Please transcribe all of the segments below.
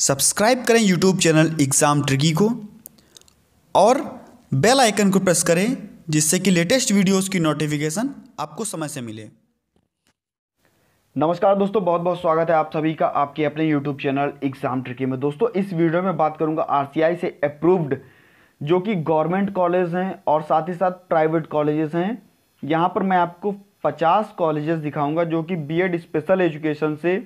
subscribe करें YouTube channel exam tricky को और बेल आइकन को प्रेस करें जिससे कि लेटेस्ट वीडियोस की नोटिफिकेशन आपको समय से मिले नमस्कार दोस्तों बहुत बहुत स्वागत है आप सभी का आपके अपने यूट्यूब चैनल एग्जाम ट्रिकी में दोस्तों इस वीडियो में बात करूंगा आरसीआई से अप्रूव्ड जो कि गवर्नमेंट कॉलेज हैं और साथ ही साथ प्राइवेट कॉलेजेस हैं यहाँ पर मैं आपको 50 कॉलेजेस दिखाऊंगा जो कि बीएड स्पेशल एजुकेशन से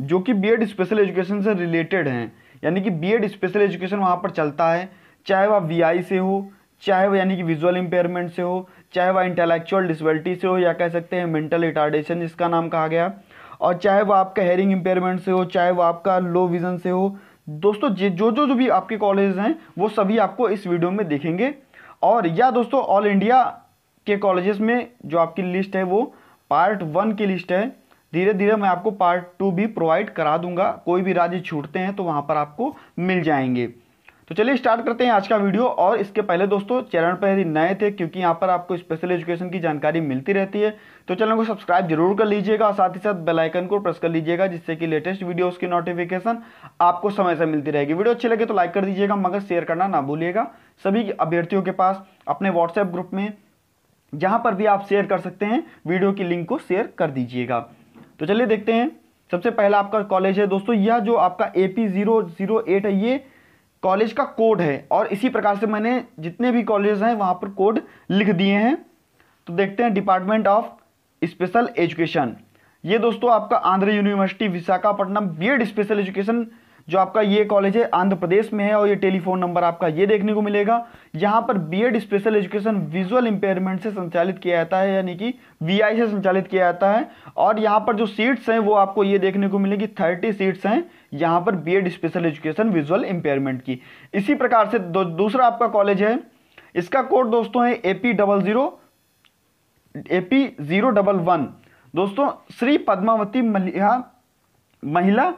जो कि बीएड स्पेशल एजुकेशन से रिलेटेड हैं यानी कि बीएड स्पेशल एजुकेशन वहाँ पर चलता है चाहे वह वीआई से हो चाहे वह यानी कि विजुअल इम्पेयरमेंट से हो चाहे वह इंटेलेक्चुअल डिसबिलिटी से हो या कह सकते हैं मेंटल रिटार्डेशन जिसका नाम कहा गया और चाहे वह आपका हेयरिंग इम्पेयरमेंट से हो चाहे वह आपका लो विज़न से हो दोस्तों जो जो जो भी आपके कॉलेज हैं वो सभी आपको इस वीडियो में देखेंगे और या दोस्तों ऑल इंडिया के कॉलेजेस में जो आपकी लिस्ट है वो पार्ट वन की लिस्ट है धीरे धीरे मैं आपको पार्ट टू भी प्रोवाइड करा दूंगा कोई भी राज्य छूटते हैं तो वहाँ पर आपको मिल जाएंगे तो चलिए स्टार्ट करते हैं आज का वीडियो और इसके पहले दोस्तों चैनल पर यदि नए थे क्योंकि यहाँ पर आपको स्पेशल एजुकेशन की जानकारी मिलती रहती है तो चैनल को सब्सक्राइब जरूर कर लीजिएगा और साथ ही साथ बेल आइकन को प्रेस कर लीजिएगा जिससे कि लेटेस्ट वीडियोस की नोटिफिकेशन आपको समय से मिलती रहेगी वीडियो अच्छी लगे तो लाइक कर दीजिएगा मगर शेयर करना ना भूलिएगा सभी अभ्यर्थियों के पास अपने व्हाट्सएप ग्रुप में जहाँ पर भी आप शेयर कर सकते हैं वीडियो की लिंक को शेयर कर दीजिएगा तो चलिए देखते हैं सबसे पहला आपका कॉलेज है दोस्तों यह जो आपका A P zero zero eight है ये कॉलेज का कोड है और इसी प्रकार से मैंने जितने भी कॉलेज हैं वहाँ पर कोड लिख दिए हैं तो देखते हैं डिपार्टमेंट ऑफ स्पेशल एजुकेशन ये दोस्तों आपका Andhra university Visakhapatnam B special education जो आपका ये कॉलेज है आंध्र प्रदेश में है और ये टेलीफोन नंबर आपका ये देखने को मिलेगा यहाँ पर B Ed special education visual impairment से संचालित किया जाता है यानी कि वीआई से संचालित किया जाता है और यहाँ पर जो सीट्स हैं वो आपको ये देखने को मिलेगी थर्टी सीट्स हैं यहाँ पर B special education visual impairment की इसी प्रकार से दूसरा आपका कॉलेज है इसका कोड दोस्तों है A P double zero zero double one दोस्तों श्री पद्मावती महिला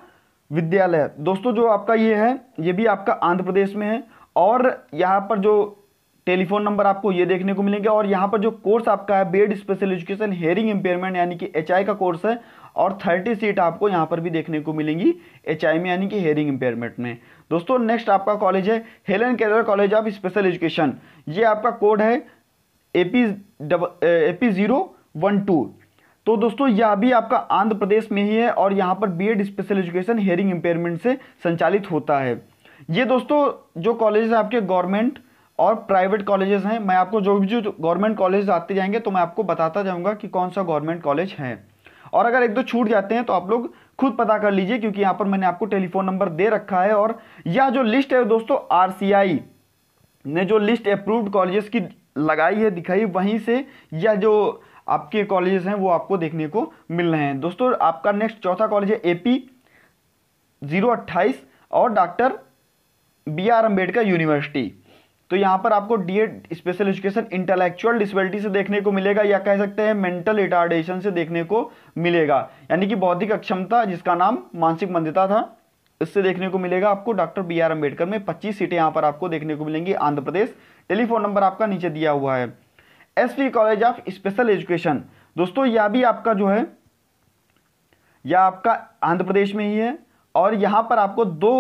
विद्यालय दोस्तों जो आपका ये है ये भी आपका आंध्र प्रदेश में है और यहाँ पर जो टेलीफोन नंबर आपको ये देखने को मिलेंगे और यहाँ पर जो कोर्स आपका है B Ed special education hearing impairment यानी कि एच का कोर्स है और 30 सीट आपको यहाँ पर भी देखने को मिलेंगी एच में यानी कि हेयरिंग इम्पेयरमेंट में दोस्तों नेक्स्ट आपका कॉलेज है Helen Kerala college of special education ये आपका कोड है A P dub A P zero one two तो दोस्तों यह भी आपका आंध्र प्रदेश में ही है और यहाँ पर B Ed special education hearing impairment से संचालित होता है ये दोस्तों जो कॉलेजेस आपके गवर्नमेंट और प्राइवेट कॉलेजेस हैं मैं आपको जो भी जो गवर्नमेंट कॉलेज आते जाएंगे तो मैं आपको बताता जाऊँगा कि कौन सा गवर्नमेंट कॉलेज है और अगर एक दो छूट जाते हैं तो आप लोग खुद पता कर लीजिए क्योंकि यहाँ पर मैंने आपको टेलीफोन नंबर दे रखा है और यह जो लिस्ट है दोस्तों आर ने जो लिस्ट अप्रूव्ड कॉलेजेस की लगाई है दिखाई वहीं से यह जो आपके कॉलेजेस हैं वो आपको देखने को मिल रहे हैं दोस्तों आपका नेक्स्ट चौथा कॉलेज है ए पी जीरो अट्ठाईस और doctor B R Ambedkar university तो यहाँ पर आपको D Ed special education intellectual disability से देखने को मिलेगा या कह सकते हैं मेंटल रिटार्डेशन से देखने को मिलेगा यानी कि बौद्धिक अक्षमता जिसका नाम मानसिक मंदता था इससे देखने को मिलेगा आपको डॉक्टर बी आर अम्बेडकर में पच्चीस सीटें यहाँ पर आपको देखने को मिलेंगी आंध्र प्रदेश टेलीफोन नंबर आपका नीचे दिया हुआ है S college of special education दोस्तों यह भी आपका जो है यह आपका आंध्र प्रदेश में ही है और यहाँ पर आपको दो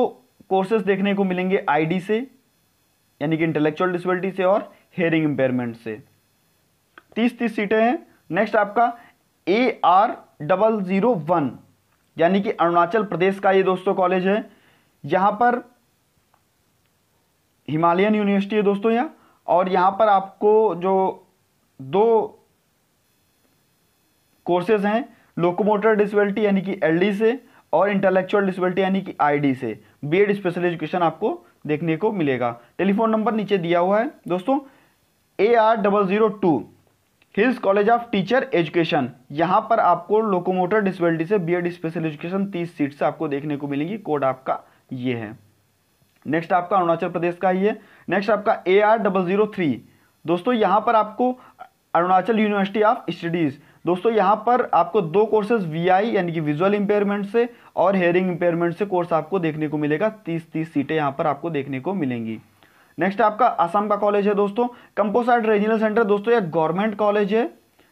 कोर्सेज देखने को मिलेंगे आईडी से यानी कि इंटेलेक्चुअल डिसबिलिटी से और हेयरिंग इम्पेयरमेंट से तीस तीस सीटें हैं नेक्स्ट आपका A R double zero one यानी कि अरुणाचल प्रदेश का ये दोस्तों कॉलेज है यहाँ पर हिमालयन यूनिवर्सिटी है दोस्तों यहाँ और यहाँ पर आपको जो दो कोर्सेज हैं लोकोमोटर डिसबिलिटी यानी कि एलडी से और इंटेलेक्चुअल डिसबिलिटी यानी कि आईडी से बीएड स्पेशल एजुकेशन आपको देखने को मिलेगा टेलीफोन नंबर नीचे दिया हुआ है दोस्तों A R double zero two hills college of teacher education यहाँ पर आपको लोकोमोटर डिसबिलिटी से बीएड स्पेशल एजुकेशन तीस सीट से आपको देखने को मिलेंगी कोड आपका ये है नेक्स्ट आपका अरुणाचल प्रदेश का ही है नेक्स्ट आपका A R double zero three दोस्तों यहाँ पर आपको अरुणाचल यूनिवर्सिटी ऑफ स्टडीज़ दोस्तों यहाँ पर आपको दो कोर्सेज वीआई यानी कि विजुअल इंपेयरमेंट से और हेयरिंग इंपेयरमेंट से कोर्स आपको देखने को मिलेगा तीस तीस सीटें यहाँ पर आपको देखने को मिलेंगी नेक्स्ट आपका आसाम का कॉलेज है दोस्तों कंपोसाइट रीजनल सेंटर दोस्तों यह गवर्नमेंट कॉलेज है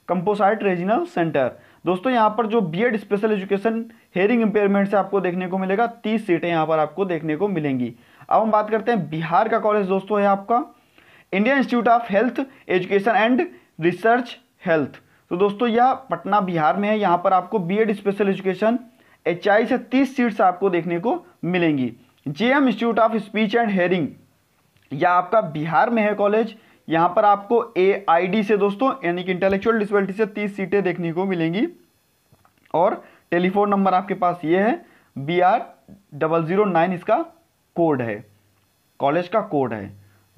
कंपोसाइट रीजनल सेंटर दोस्तों यहाँ पर जो B special education hearing impairment से आपको देखने को मिलेगा तीस सीटें यहाँ पर आपको देखने को मिलेंगी अब हम बात करते हैं बिहार का कॉलेज दोस्तों है आपका Indian institute of health education and research health तो दोस्तों यह पटना बिहार में है यहाँ पर आपको बीएड स्पेशल एजुकेशन एच से तीस सीट्स आपको देखने को मिलेंगी J M institute of speech and hearing यह आपका बिहार में है कॉलेज यहाँ पर आपको ए से दोस्तों यानी कि इंटेलेक्चुअल डिसबिलिटी से तीस सीटें देखने को मिलेंगी और टेलीफोन नंबर आपके पास ये है B R double zero nine इसका कोड है कॉलेज का कोड है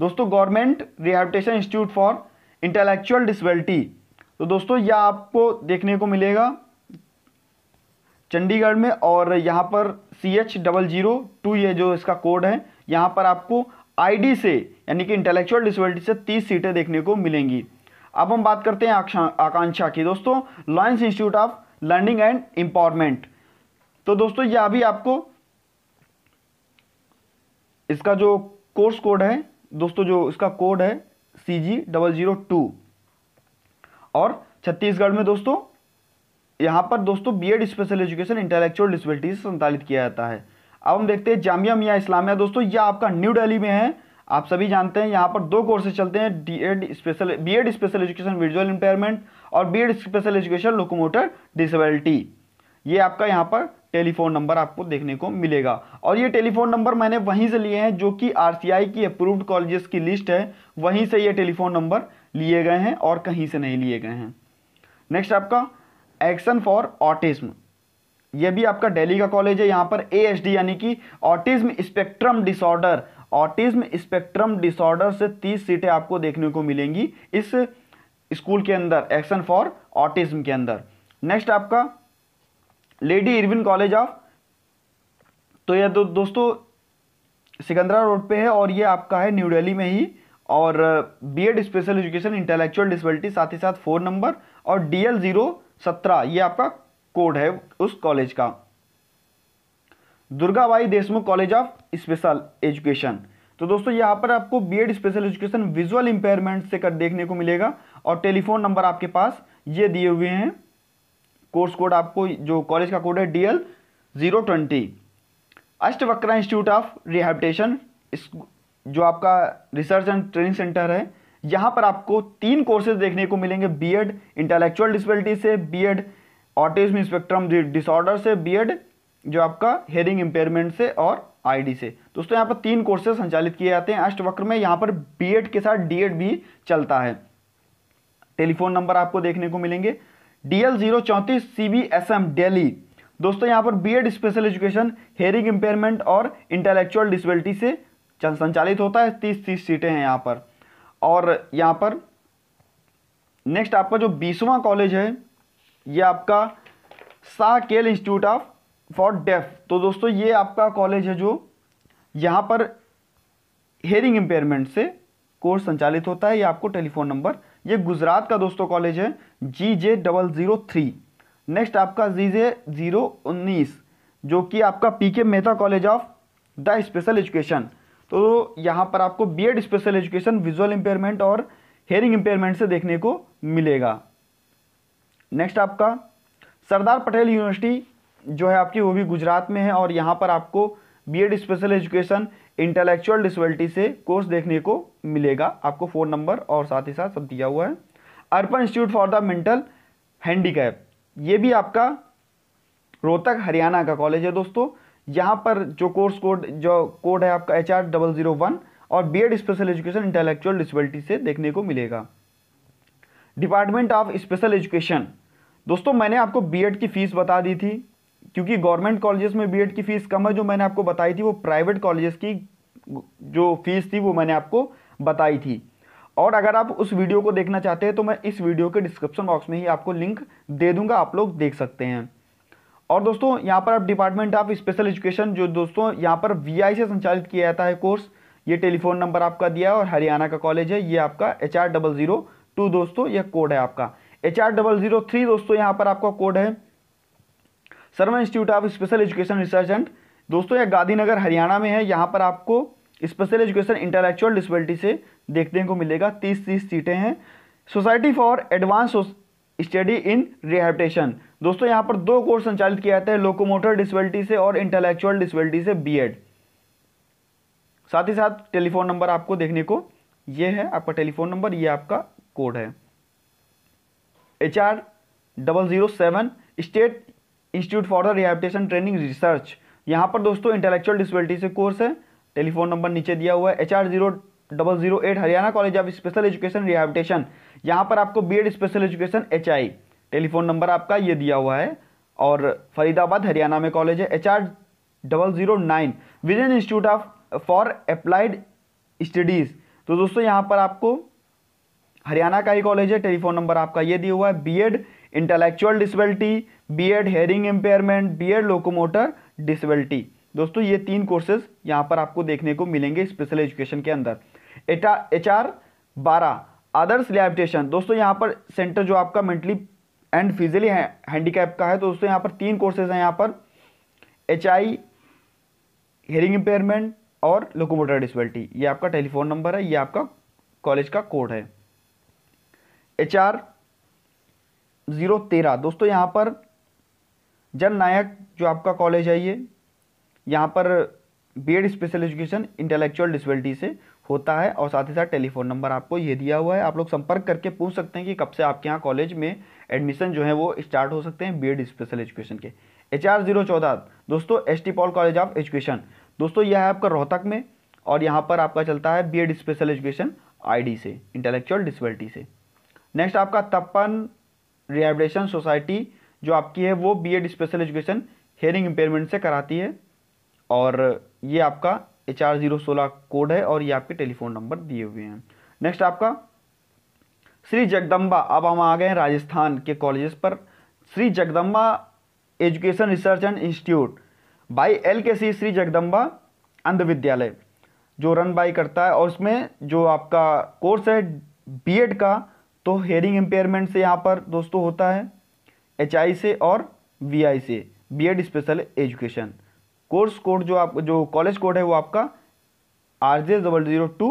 दोस्तों government rehabilitation institute for intellectual disability तो दोस्तों यह आपको देखने को मिलेगा चंडीगढ़ में और यहाँ पर C H double zero two ये जो इसका कोड है यहाँ पर आपको आईडी से यानी कि इंटेलेक्चुअल डिसबिलिटी से तीस सीटें देखने को मिलेंगी अब हम बात करते हैं आकांक्षा की दोस्तों lions institute of learning and empowerment तो दोस्तों यह अभी आपको इसका जो कोर्स कोड है दोस्तों जो इसका कोड है C G double zero two और छत्तीसगढ़ में दोस्तों यहाँ पर दोस्तों B Ed special education intellectual disabilities संचालित किया जाता है अब हम देखते हैं जामिया मियाँ इस्लामिया दोस्तों यह आपका न्यू दिल्ली में है आप सभी जानते हैं यहाँ पर दो कोर्सेज चलते हैं D special B Ed special education visual impairment और B Ed special education locomotor disability ये आपका यहाँ पर टेलीफोन नंबर आपको देखने को मिलेगा और ये टेलीफोन नंबर मैंने वहीं से लिए हैं जो कि आर की अप्रूव्ड कॉलेजेस की लिस्ट है वहीं से ये टेलीफोन नंबर लिए गए हैं और कहीं से नहीं लिए गए हैं नेक्स्ट आपका एक्शन फॉर ऑटिज्म ये भी आपका दिल्ली का कॉलेज है यहाँ पर ए यानी कि autism spectrum disorder autism spectrum disorder से 30 सीटें आपको देखने को मिलेंगी इस स्कूल के अंदर एक्शन फॉर ऑटिज्म के अंदर नेक्स्ट आपका लेडी इरविन कॉलेज ऑफ तो यह दो, दोस्तों सिकंदरा रोड पे है और ये आपका है न्यू दिल्ली में ही और B Ed special education intellectual disability साथ ही साथ फोन नंबर और डीएल जीरो सत्रह ये आपका कोड है उस कॉलेज का Durgabai Deshmukh college of special education तो दोस्तों यहाँ पर आपको B Ed special education visual impairment से कर देखने को मिलेगा और टेलीफोन नंबर आपके पास ये दिए हुए हैं कोर्स कोड आपको जो कॉलेज का कोड है D L zero twenty Ashtavakra institute of rehabilitation इस जो आपका रिसर्च एंड ट्रेनिंग सेंटर है यहाँ पर आपको तीन कोर्सेज देखने को मिलेंगे बी एड इंटेलेक्चुअल डिसबिलिटी से B Ed autism spectrum disorder से बी एड जो आपका हेयरिंग इम्पेयरमेंट से और आईडी से दोस्तों यहाँ पर तीन कोर्सेज संचालित किए जाते हैं अष्टवक्र में यहाँ पर बीएड के साथ डीएड भी चलता है टेलीफोन नंबर आपको देखने को मिलेंगे डी एल जीरो चौंतीस C B S M Delhi दोस्तों यहाँ पर B Ed special education hearing impairment और इंटेलेक्चुअल डिसबिलिटी से संचालित होता है तीस तीस सीटें हैं यहाँ पर और यहाँ पर नेक्स्ट आपका जो बीसवा कॉलेज है ये आपका शाह केल इंस्टीट्यूट ऑफ फॉर डेफ तो दोस्तों ये आपका कॉलेज है जो यहाँ पर हेयरिंग इम्पेयरमेंट से कोर्स संचालित होता है ये आपको टेलीफोन नंबर ये गुजरात का दोस्तों कॉलेज है G J double zero three next आपका जी जे ज़ीरो उन्नीस जो कि आपका P K Mehta college of the special education तो यहाँ पर आपको B Ed special education visual impairment और हेयरिंग इम्पेयरमेंट से देखने को मिलेगा नेक्स्ट आपका सरदार पटेल यूनिवर्सिटी जो है आपकी वो भी गुजरात में है और यहाँ पर आपको B Ed special education intellectual disability से कोर्स देखने को मिलेगा आपको फ़ोन नंबर और साथ ही साथ सब दिया हुआ है Arpan institute for the mental handicap ये भी आपका रोहतक हरियाणा का कॉलेज है दोस्तों यहाँ पर जो कोर्स कोड जो कोड है आपका H R double zero one और B Ed special education intellectual disability से देखने को मिलेगा डिपार्टमेंट ऑफ स्पेशल एजुकेशन दोस्तों मैंने आपको बीएड की फ़ीस बता दी थी क्योंकि गवर्नमेंट कॉलेजेस में बीएड की फ़ीस कम है जो मैंने आपको बताई थी वो प्राइवेट कॉलेजेस की जो फ़ीस थी वो मैंने आपको बताई थी और अगर आप उस वीडियो को देखना चाहते हैं तो मैं इस वीडियो के डिस्क्रिप्शन बॉक्स में ही आपको लिंक दे दूंगा आप लोग देख सकते हैं और दोस्तों यहाँ पर आप डिपार्टमेंट ऑफ स्पेशल एजुकेशन जो दोस्तों यहाँ पर वी से संचालित किया जाता है कोर्स ये टेलीफोन नंबर आपका दिया है और हरियाणा का कॉलेज है ये आपका H R double zero two दोस्तों यह कोड है आपका H R double zero three दोस्तों यहाँ पर आपका कोड है Sharma institute of special education research and दोस्तों यह गांधीनगर हरियाणा में है यहाँ पर आपको स्पेशल एजुकेशन इंटेलेक्चुअल डिसबिलिटी से देखने को मिलेगा तीस तीस सीटें हैं society for advance study in rehabilitation दोस्तों यहाँ पर दो कोर्स संचालित किया जाता है लोकोमोटर डिसबिलिटी से और इंटेलेक्चुअल डिसबिलिटी से बी साथ ही साथ टेलीफोन नंबर आपको देखने को ये है आपका टेलीफोन नंबर ये आपका कोड है H R double zero seven state institute for the rehabilitation training research यहाँ पर दोस्तों इंटेलेक्चुअल डिसबिलिटी से कोर्स है टेलीफोन नंबर नीचे दिया हुआ है H R zero double zero eight Haryana college of special education rehabilitation यहाँ पर आपको B Ed special education H I telephone number आपका ये दिया हुआ है और फरीदाबाद हरियाणा में कॉलेज है H R double zero nine vision institute of for applied studies तो दोस्तों यहाँ पर आपको हरियाणा का ही कॉलेज है टेलीफोन नंबर आपका ये दिया हुआ है B Ed intellectual disability B Ed hearing impairment B Ed locomotor disability दोस्तों ये तीन कोर्सेज यहाँ पर आपको देखने को मिलेंगे स्पेशल एजुकेशन के अंदर एटा एच आर बारह अदर्स रिहैबिटेशन दोस्तों यहाँ पर सेंटर जो आपका मेंटली एंड फिजिकली है, हैंडीकैप का है तो दोस्तों यहाँ पर तीन कोर्सेज हैं यहाँ पर एच आई हेयरिंग इम्पेयरमेंट और लोकोमोटर डिसबिलिटी ये आपका टेलीफोन नंबर है ये आपका कॉलेज का कोड है एच आर ज़ीरो तेरह दोस्तों यहाँ पर जन नायक जो आपका कॉलेज है ये यहाँ पर B Ed special education intellectual disability से होता है और साथ ही साथ टेलीफोन नंबर आपको ये दिया हुआ है आप लोग संपर्क करके पूछ सकते हैं कि कब से आपके यहाँ कॉलेज में एडमिशन जो है वो स्टार्ट हो सकते हैं बी एड स्पेशल एजुकेशन के एच आर जीरो चौदह दोस्तों S T Paul college of education दोस्तों यह है आपका रोहतक में और यहाँ पर आपका चलता है B Ed special education I D से इंटेलेक्चुअल डिसबिलिटी से नेक्स्ट आपका तपन रिहेबिलेशन सोसाइटी जो आपकी है वो B Ed special education hearing impairment से कराती है और ये आपका एच आर जीरो सोलह कोड है और ये आपके टेलीफोन नंबर दिए हुए हैं नेक्स्ट आपका श्री जगदम्बा अब हम आ गए हैं राजस्थान के कॉलेजेस पर Shri Jagdamba education research and institute by L K C Shri Jagdamba अंध विद्यालय जो रन बाई करता है और उसमें जो आपका कोर्स है बीएड का तो हेयरिंग इम्पेयरमेंट से यहाँ पर दोस्तों होता है एच से और वी से B special education course code जो आप जो कॉलेज कोड है वो आपका R J double zero two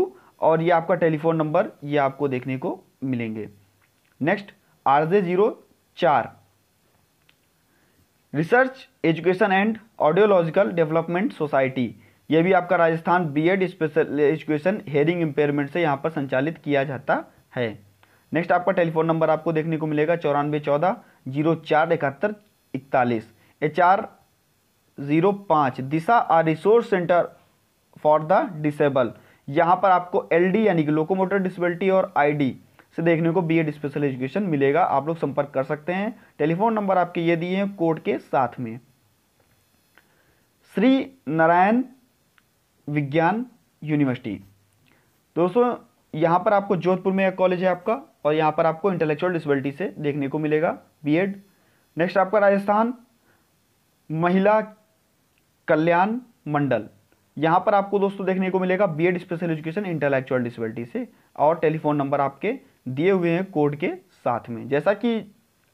और ये आपका टेलीफोन नंबर ये आपको देखने को मिलेंगे नेक्स्ट आर जे ज़ीरो चार research education and audiological development society ये भी आपका Rajasthan B Ed special education hearing impairment से यहाँ पर संचालित किया जाता है नेक्स्ट आपका टेलीफोन नंबर आपको देखने को मिलेगा चौरानवे चौदह जीरो चार इकहत्तर इकतालीस एच आर ज़ीरो पाँच Disha R resource centre for the disable यहाँ पर आपको एलडी यानी कि लोकोमोटर डिसेबिलिटी और आईडी से देखने को बी एड स्पेशल एजुकेशन मिलेगा आप लोग संपर्क कर सकते हैं टेलीफोन नंबर आपके ये दिए हैं कोड के साथ में श्री नारायण विज्ञान यूनिवर्सिटी दोस्तों यहाँ पर आपको जोधपुर में एक कॉलेज है आपका और यहाँ पर आपको इंटेलेक्चुअल डिसबिलिटी से देखने को मिलेगा बी नेक्स्ट आपका राजस्थान महिला कल्याण मंडल यहाँ पर आपको दोस्तों देखने को मिलेगा B special education intellectual disability से और टेलीफोन नंबर आपके दिए हुए हैं कोड के साथ में जैसा कि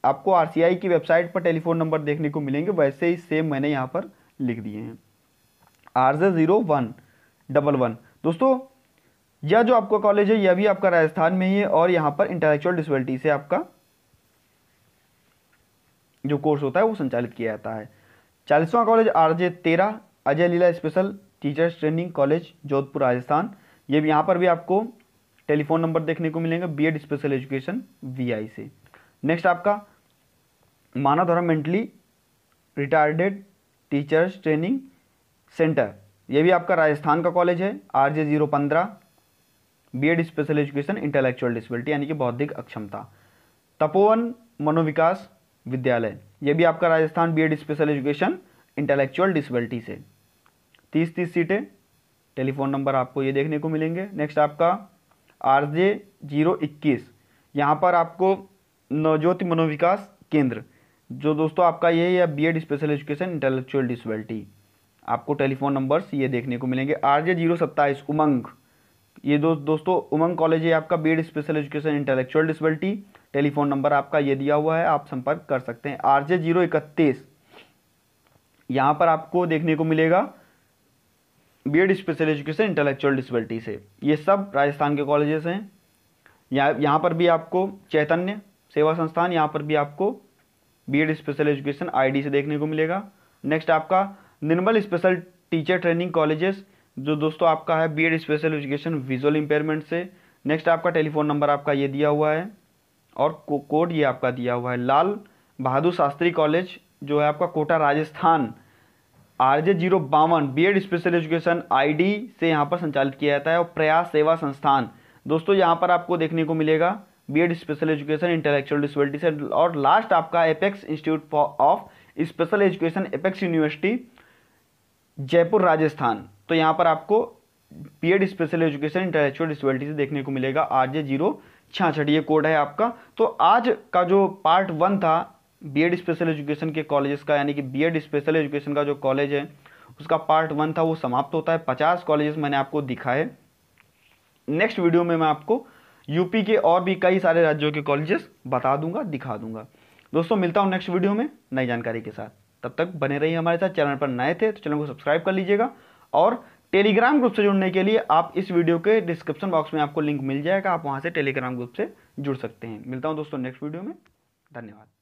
आपको आर की वेबसाइट पर टेलीफोन नंबर देखने को मिलेंगे वैसे ही सेम मैंने यहाँ पर लिख दिए हैं R J zero one double one दोस्तों या जो आपका कॉलेज है यह भी आपका राजस्थान में ही है और यहाँ पर इंटेलेक्चुअल डिसबिलिटी से आपका जो कोर्स होता है वो संचालित किया जाता है चालीसवां कॉलेज आर जे तेरह Ajay Leela special teachers training college Jodhpur Rajasthan ये भी यहाँ पर भी आपको टेलीफोन नंबर देखने को मिलेंगे B Ed special education V से नेक्स्ट आपका Manav Dharma mentally retarded teachers training centre ये भी आपका राजस्थान का कॉलेज है आर जे जीरो पंद्रह B Ed special education intellectual disability यानी कि बौद्धिक अक्षमता तपोवन मनोविकास विद्यालय ये भी आपका Rajasthan B Ed special education intellectual disability से तीस तीस सीटें टेलीफोन नंबर आपको ये देखने को मिलेंगे नेक्स्ट आपका आर जे जीरो इक्कीस यहाँ पर आपको नवज्योति मनोविकास केंद्र जो दोस्तों आपका ये है B Ed special education intellectual disability आपको टेलीफोन नंबर्स ये देखने को मिलेंगे आर जे जीरो सत्ताईस उमंग ये दो दोस्तों उमंग कॉलेज है आपका B Ed special education intellectual disability telephone number आपका ये दिया हुआ है आप संपर्क कर सकते हैं आर जे जीरो इकतीस यहाँ पर आपको देखने को मिलेगा B special education intellectual disability से ये सब राजस्थान के कॉलेजेस हैं यहाँ यहाँ पर भी आपको चैतन्य सेवा संस्थान यहाँ पर भी आपको बी स्पेशल एजुकेशन आईडी से देखने को मिलेगा नेक्स्ट आपका Nirmal special teacher training colleges जो दोस्तों आपका है B Ed special education visual impairment से नेक्स्ट आपका टेलीफोन नंबर आपका ये दिया हुआ है और को, कोड ये आपका दिया हुआ है लाल बहादुर शास्त्री कॉलेज जो है आपका Kota Rajasthan R J zero बावन B Ed special education I D से यहाँ पर संचालित किया जाता है और प्रयास सेवा संस्थान दोस्तों यहाँ पर आपको देखने को मिलेगा B Ed special education intellectual disability से और लास्ट आपका apex institute of special education apex university Jaipur Rajasthan तो यहाँ पर आपको P Ed special education intellectual disability से देखने को मिलेगा आर जे जीरो छियासठ ये कोड है आपका तो आज का जो पार्ट वन था बी स्पेशल एजुकेशन के कॉलेजेस का यानी कि बी स्पेशल एजुकेशन का जो कॉलेज है उसका पार्ट वन था वो समाप्त होता है पचास कॉलेजेस मैंने आपको दिखा है नेक्स्ट वीडियो में मैं आपको यूपी के और भी कई सारे राज्यों के कॉलेजेस बता दूंगा दिखा दूंगा दोस्तों मिलता हूँ नेक्स्ट वीडियो में नई जानकारी के साथ तब तक बने रहिए हमारे साथ चैनल पर नए थे तो चैनल को सब्सक्राइब कर लीजिएगा और टेलीग्राम ग्रुप से जुड़ने के लिए आप इस वीडियो के डिस्क्रिप्शन बॉक्स में आपको लिंक मिल जाएगा आप वहाँ से टेलीग्राम ग्रुप से जुड़ सकते हैं मिलता हूँ दोस्तों नेक्स्ट वीडियो में धन्यवाद